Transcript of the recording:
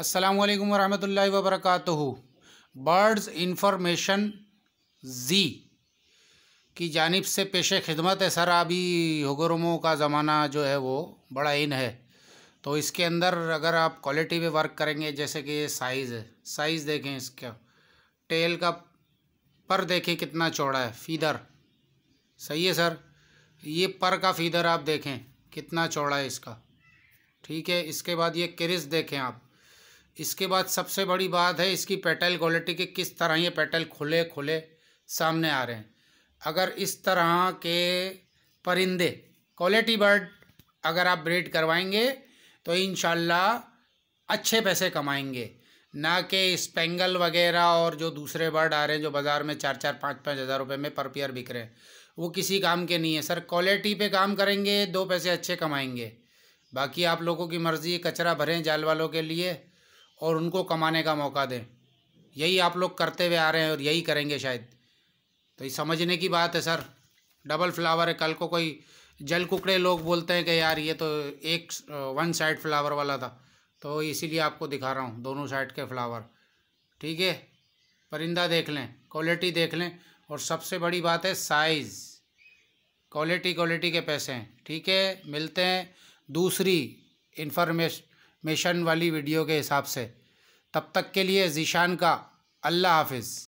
अस्सलाम वालेकुम वरहमतुल्लाहि वबरकातुहु बर्ड्स इंफॉर्मेशन जी की जानब से पेशे खिदमत है सर अभी हगरमों का ज़माना जो है वो बड़ा इन है तो इसके अंदर अगर आप क्वालिटी पे वर्क करेंगे जैसे कि ये साइज़ है साइज़ देखें इसका टेल का पर देखें कितना चौड़ा है फीदर सही है सर ये पर का फीदर आप देखें कितना चौड़ा है इसका ठीक है इसके बाद ये क्रिस देखें आप इसके बाद सबसे बड़ी बात है इसकी पेटल क्वालिटी के किस तरह ये पेटल खुले खुले सामने आ रहे हैं अगर इस तरह के परिंदे क्वालिटी बर्ड अगर आप ब्रीड करवाएंगे तो इन अच्छे पैसे कमाएंगे ना कि स्पेंगल वगैरह और जो दूसरे बर्ड आ रहे हैं जो बाज़ार में चार चार पाँच पाँच हज़ार रुपये में पर पेयर बिक रहे हैं वो किसी काम के नहीं है सर क्वालिटी पे काम करेंगे दो पैसे अच्छे कमाएंगे बाकी आप लोगों की मर्ज़ी कचरा भरें जाल वालों के लिए और उनको कमाने का मौका दें यही आप लोग करते हुए आ रहे हैं और यही करेंगे शायद तो ये समझने की बात है सर डबल फ्लावर है कल को कोई जल कुकड़े लोग बोलते हैं कि यार ये तो एक वन साइड फ्लावर वाला था तो इसीलिए आपको दिखा रहा हूँ दोनों साइड के फ्लावर ठीक है परिंदा देख लें क्वालिटी देख लें और सबसे बड़ी बात है साइज़ क्वालिटी क्वालिटी के पैसे हैं ठीक है मिलते हैं दूसरी इन्फॉर्मेश मिशन वाली वीडियो के हिसाब से तब तक के लिए ज़ीशान का अल्लाह हाफिज़